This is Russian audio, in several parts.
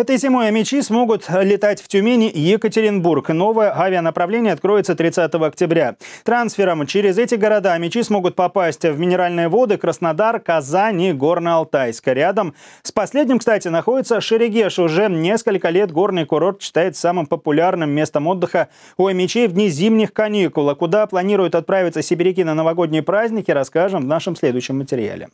Этой зимой «Амичи» смогут летать в Тюмени и Екатеринбург. Новое авианаправление откроется 30 октября. Трансфером через эти города «Амичи» смогут попасть в Минеральные воды Краснодар, Казань и Горно-Алтайск. Рядом с последним, кстати, находится Шерегеш. Уже несколько лет горный курорт считается самым популярным местом отдыха у «Амичей» в дни зимних каникул. А куда планируют отправиться сибиряки на новогодние праздники, расскажем в нашем следующем материале.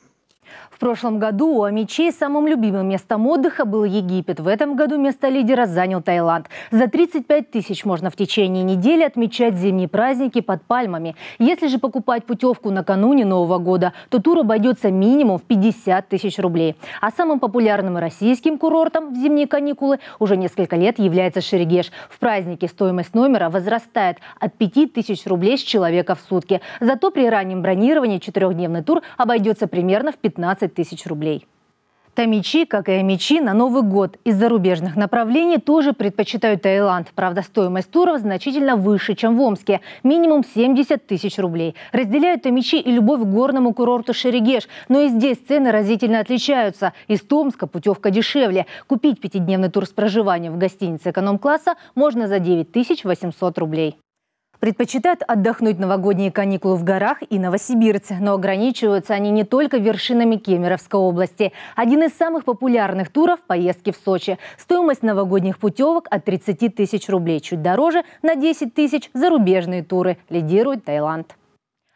В прошлом году у Амичей самым любимым местом отдыха был Египет. В этом году место лидера занял Таиланд. За 35 тысяч можно в течение недели отмечать зимние праздники под пальмами. Если же покупать путевку накануне Нового года, то тур обойдется минимум в 50 тысяч рублей. А самым популярным российским курортом в зимние каникулы уже несколько лет является Шерегеш. В празднике стоимость номера возрастает от 5 тысяч рублей с человека в сутки. Зато при раннем бронировании четырехдневный тур обойдется примерно в 15 15 тысяч рублей. Тамичи, как и амичи, на Новый год из зарубежных направлений тоже предпочитают Таиланд. Правда, стоимость туров значительно выше, чем в Омске. Минимум 70 тысяч рублей. Разделяют тамичи и любовь к горному курорту Шерегеш. Но и здесь цены разительно отличаются. Из Томска путевка дешевле. Купить пятидневный тур с проживанием в гостинице эконом-класса можно за 9800 рублей. Предпочитают отдохнуть новогодние каникулы в горах и Новосибирце, но ограничиваются они не только вершинами Кемеровской области. Один из самых популярных туров – поездки в Сочи. Стоимость новогодних путевок от 30 тысяч рублей, чуть дороже – на 10 тысяч зарубежные туры, лидирует Таиланд.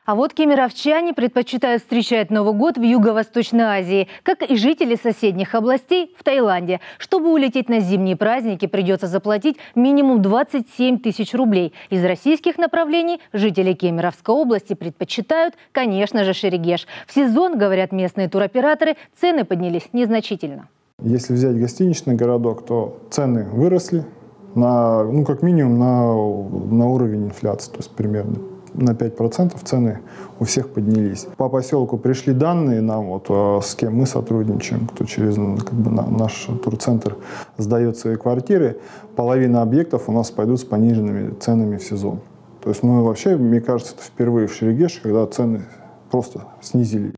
А вот кемеровчане предпочитают встречать Новый год в Юго-Восточной Азии, как и жители соседних областей в Таиланде. Чтобы улететь на зимние праздники, придется заплатить минимум 27 тысяч рублей. Из российских направлений жители Кемеровской области предпочитают, конечно же, Шерегеш. В сезон, говорят местные туроператоры, цены поднялись незначительно. Если взять гостиничный городок, то цены выросли, на, ну, как минимум на, на уровень инфляции, то есть примерно на 5% цены у всех поднялись. По поселку пришли данные нам, вот, а, с кем мы сотрудничаем, кто через как бы, наш турцентр сдает свои квартиры. Половина объектов у нас пойдут с пониженными ценами в сезон. То есть, ну вообще, мне кажется, это впервые в Шерегеше, когда цены просто снизили.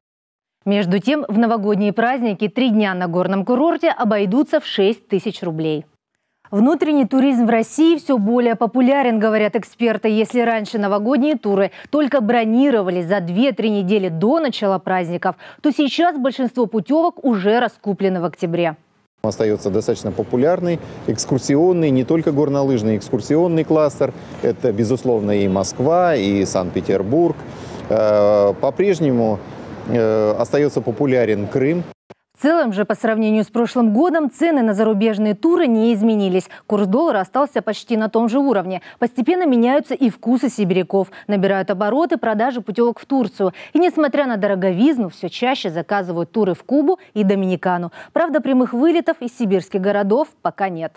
Между тем, в новогодние праздники три дня на горном курорте обойдутся в 6 тысяч рублей. Внутренний туризм в России все более популярен, говорят эксперты. Если раньше новогодние туры только бронировались за 2-3 недели до начала праздников, то сейчас большинство путевок уже раскуплены в октябре. Остается достаточно популярный, экскурсионный, не только горнолыжный, экскурсионный кластер. Это, безусловно, и Москва, и Санкт-Петербург. Э, по-прежнему э, остается популярен Крым. В целом же, по сравнению с прошлым годом, цены на зарубежные туры не изменились. Курс доллара остался почти на том же уровне. Постепенно меняются и вкусы сибиряков. Набирают обороты продажи путевок в Турцию. И несмотря на дороговизну, все чаще заказывают туры в Кубу и Доминикану. Правда, прямых вылетов из сибирских городов пока нет.